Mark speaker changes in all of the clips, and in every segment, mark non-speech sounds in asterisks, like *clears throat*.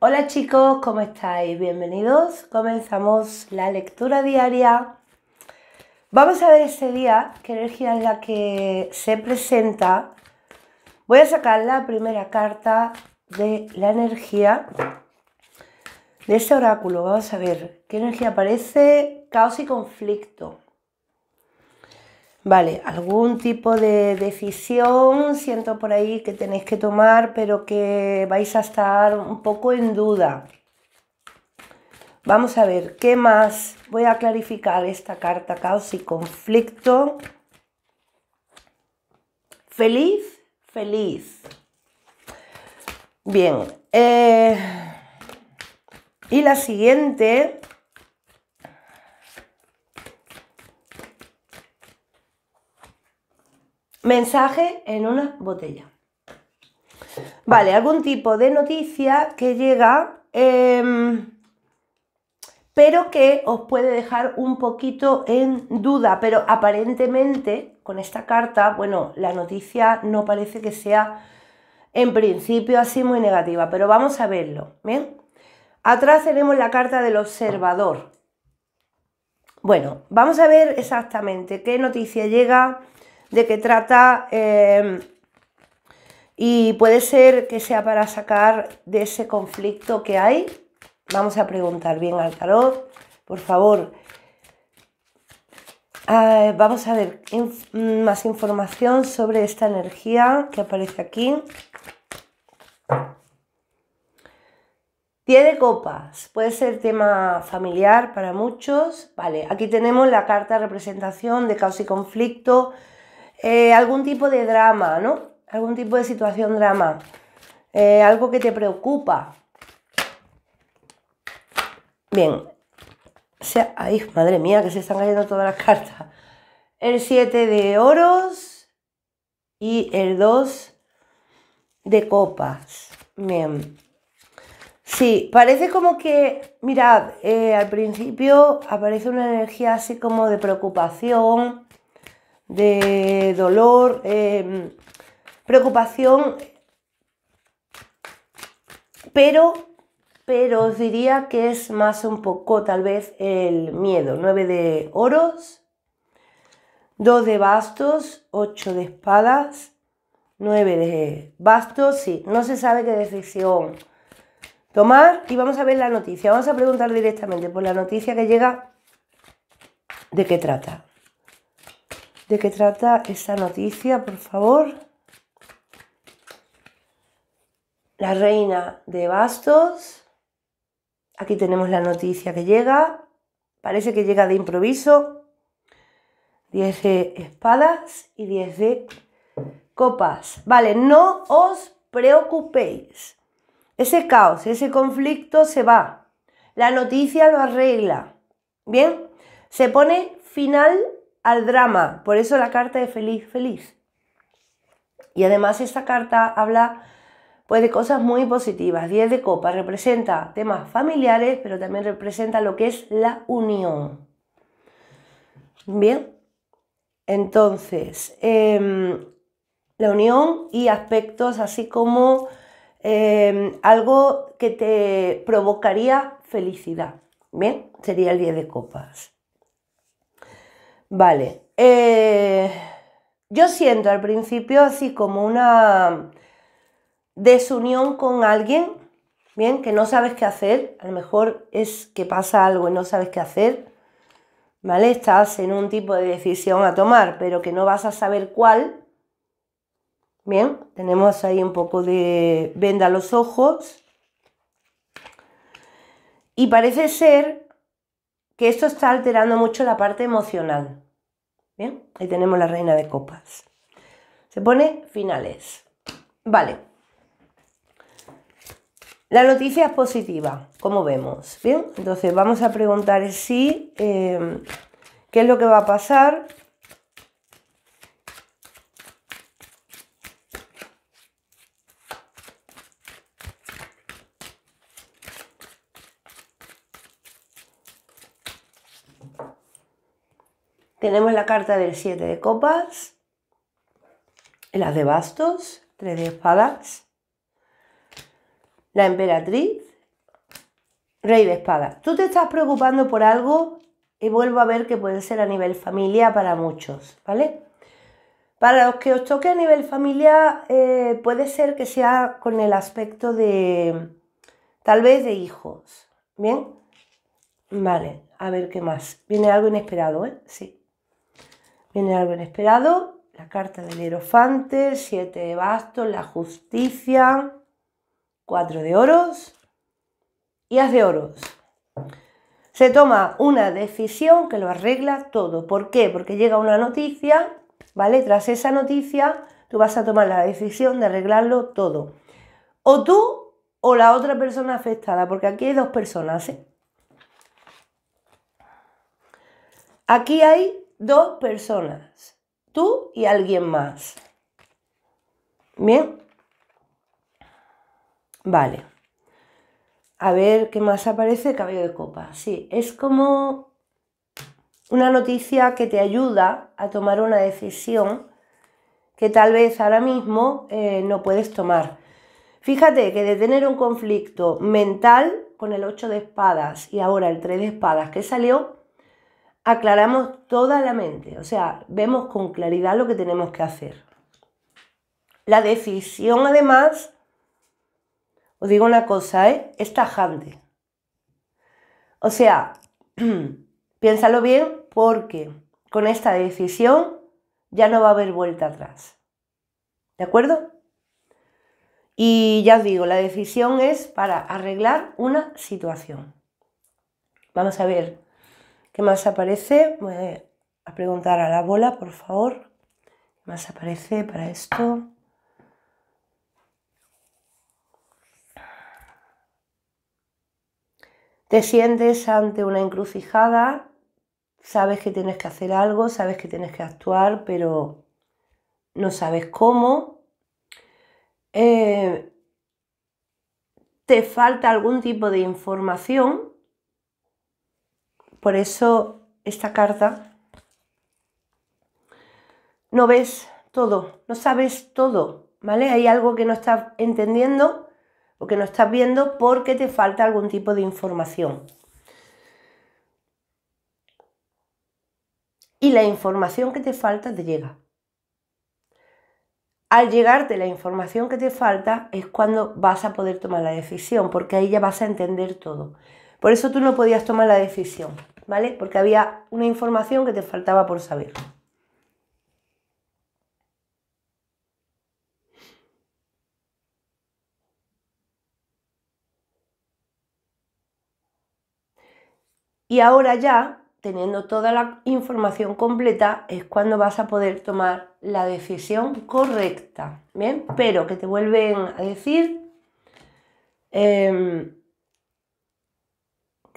Speaker 1: Hola chicos, ¿cómo estáis? Bienvenidos. Comenzamos la lectura diaria. Vamos a ver este día qué energía es la que se presenta. Voy a sacar la primera carta de la energía de este oráculo. Vamos a ver qué energía aparece. Caos y conflicto. Vale, algún tipo de decisión siento por ahí que tenéis que tomar, pero que vais a estar un poco en duda. Vamos a ver, ¿qué más? Voy a clarificar esta carta, caos y conflicto. Feliz, feliz. Bien, eh, y la siguiente Mensaje en una botella. Vale, algún tipo de noticia que llega, em, pero que os puede dejar un poquito en duda, pero aparentemente con esta carta, bueno, la noticia no parece que sea en principio así muy negativa, pero vamos a verlo, ¿bien? Atrás tenemos la carta del observador. Bueno, vamos a ver exactamente qué noticia llega, de qué trata eh, y puede ser que sea para sacar de ese conflicto que hay. Vamos a preguntar bien al tarot, por favor. Ah, vamos a ver mm, más información sobre esta energía que aparece aquí. tiene de copas, puede ser tema familiar para muchos. Vale, aquí tenemos la carta de representación de caos y conflicto, eh, algún tipo de drama, ¿no? Algún tipo de situación drama, eh, algo que te preocupa. Bien, sea, ay, madre mía, que se están cayendo todas las *laughs* cartas. El 7 de oros y el 2 de copas. Bien. Sí, parece como que, mirad, eh, al principio aparece una energía así como de preocupación, de dolor, em, preocupación, pero, pero os diría que es más un poco tal vez el miedo. 9 de oros, 2 de bastos, 8 de espadas, 9 de bastos, sí, no se sabe qué decisión tomar y vamos a ver la noticia. Vamos a preguntar directamente por la noticia que llega de qué trata de qué trata esta noticia, por favor. La reina de bastos. Aquí tenemos la noticia que llega. Parece que llega de improviso. 10 de espadas y 10 de copas. Vale, no os preocupéis. Ese caos, ese conflicto se va. La noticia lo arregla. Bien, se pone final al drama. Por eso la carta de feliz, feliz. Y además esta carta habla pues de cosas muy positivas. 10 de copas representa temas familiares, pero también representa lo que es la unión. Bien, entonces, em, la unión y aspectos así como em, algo que te provocaría felicidad. Bien, sería el 10 de copas. Vale. Eh, yo siento al principio así como una desunión con alguien, bien, que no sabes qué hacer. A lo mejor es que pasa algo y no sabes qué hacer. ¿Vale? Estás en un tipo de decisión a tomar, pero que no vas a saber cuál. Bien, tenemos ahí un poco de venda a los ojos. Y parece ser que esto está alterando mucho la parte emocional. Bien, ahí tenemos la reina de copas. Se pone finales. Vale. La noticia es positiva, como vemos. Bien, entonces vamos a preguntar si, eh, qué es lo que va a pasar Tenemos la carta del 7 de copas, las de bastos, 3 de espadas, la emperatriz, rey de espadas. Tú te estás preocupando por algo y vuelvo a ver que puede ser a nivel familia para muchos, ¿vale? Para los que os toque a nivel familia, eh, puede ser que sea con el aspecto de, tal vez de hijos, ¿bien? Vale, a ver qué más. Viene algo inesperado, ¿eh? Sí. Viene algo inesperado. la carta del hierofante, siete de bastos, la justicia, cuatro de oros y as de oros. Se toma una decisión que lo arregla todo. ¿Por qué? Porque llega una noticia, ¿vale? Tras esa noticia tú vas a tomar la decisión de arreglarlo todo. O tú o la otra persona afectada, porque aquí hay dos personas. ¿eh? Aquí hay dos personas, tú y alguien más. Bien. Vale. A ver qué más aparece. Cabello de copa. Sí, es como una noticia que te ayuda a tomar una decisión que tal vez ahora mismo eh, no puedes tomar. Fíjate que de tener un conflicto mental con el 8 de espadas y ahora el 3 de espadas que salió, aclaramos toda la mente, o sea, vemos con claridad lo que tenemos que hacer. La decisión, además, os digo una cosa, ¿eh? es tajante. O sea, *clears throat* piénsalo bien porque con esta decisión ya no va a haber vuelta atrás. ¿De acuerdo? Y ya os digo, la decisión es para arreglar una situación. Vamos a ver, ¿Qué más aparece? Voy a preguntar a la bola, por favor. ¿Qué más aparece para esto? Te sientes ante una encrucijada, sabes que tienes que hacer algo, sabes que tienes que actuar, pero no sabes cómo. Eh, te falta algún tipo de información por eso esta carta no ves todo, no sabes todo, ¿vale? Hay algo que no estás entendiendo o que no estás viendo porque te falta algún tipo de información. Y la información que te falta te llega. Al llegarte la información que te falta es cuando vas a poder tomar la decisión, porque ahí ya vas a entender todo. Por eso tú no podías tomar la decisión, ¿vale? Porque había una información que te faltaba por saber. Y ahora ya, teniendo toda la información completa, es cuando vas a poder tomar la decisión correcta. Bien, pero que te vuelven a decir, em,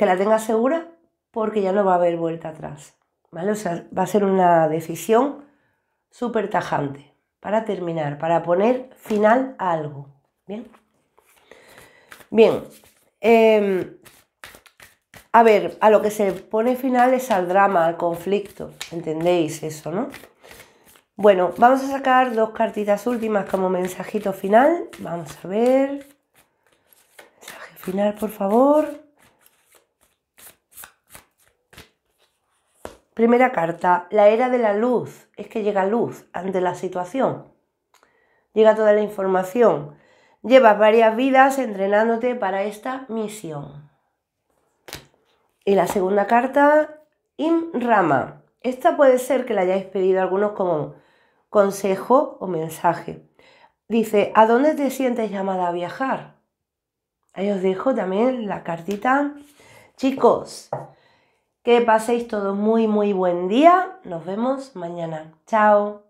Speaker 1: que la tenga segura porque ya no va a haber vuelta atrás. va a ser una decisión súper tajante para terminar, para poner final a algo. Bien. Bien. Em, a ver, a lo que se pone final es al drama, al conflicto. ¿Entendéis eso, no? Bueno, vamos a sacar dos cartitas últimas como mensajito final. Vamos a ver. Mensaje final, por favor. Primera carta, la era de la luz. Es que llega luz ante la situación. Llega toda la información. Llevas varias vidas entrenándote para esta misión. Y la segunda carta, Imrama. Esta puede ser que la hayáis pedido algunos como consejo o mensaje. Dice, ¿a dónde te sientes llamada a viajar? Ahí os dejo también la cartita. Chicos, que paséis todo muy, muy buen día. Nos vemos mañana. Chao.